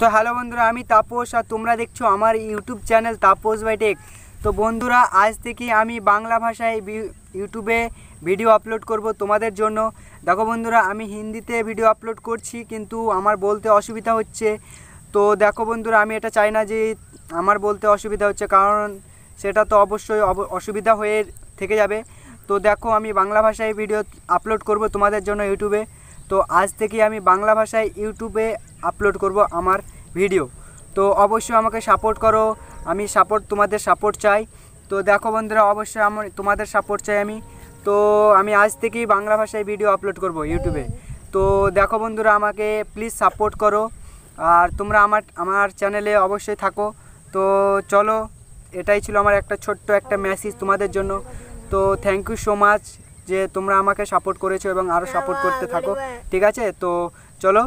তো হ্যালো বন্ধুরা আমি তাপস আর তোমরা দেখছো আমার YouTube channel Tapas by tech তো বন্ধুরা আজ থেকে আমি বাংলা ভাষায় ইউটিউবে ভিডিও আপলোড করব তোমাদের জন্য দেখো বন্ধুরা আমি হিন্দিতে ভিডিও আপলোড করছি কিন্তু আমার বলতে অসুবিধা হচ্ছে তো দেখো বন্ধুরা আমি এটা চাই না যে আমার বলতে অসুবিধা হচ্ছে কারণ সেটা তো অবশ্যই অসুবিধা হয়ে থেকে যাবে তো দেখো আমি বাংলা ভাষায় ভিডিও আপলোড করব তোমাদের জন্য ইউটিউবে তো আজ থেকে আমি বাংলা ভাষায় ইউটিউবে আপলোড করব আমার ভিডিও তো অবশ্যই আমাকে সাপোর্ট করো আমি সাপোর্ট তোমাদের সাপোর্ট চাই তো দেখো বন্ধুরা অবশ্যই আমার তোমাদের সাপোর্ট চাই আমি তো আমি আজ থেকেই বাংলা ভাষায় ভিডিও আপলোড করব ইউটিউবে তো দেখো বন্ধুরা আমাকে প্লিজ সাপোর্ট করো আর তোমরা আমার আমার চ্যানেলে অবশ্যই থাকো তো চলো এটাই ছিল আমার একটা ছোট্ট একটা মেসেজ তোমাদের জন্য তো থ্যাংক ইউ সো মাচ যে তোমরা আমাকে সাপোর্ট করেছো এবং আরও সাপোর্ট করতে হ্যাঁ, থাকো ঠিক আছে তো চলো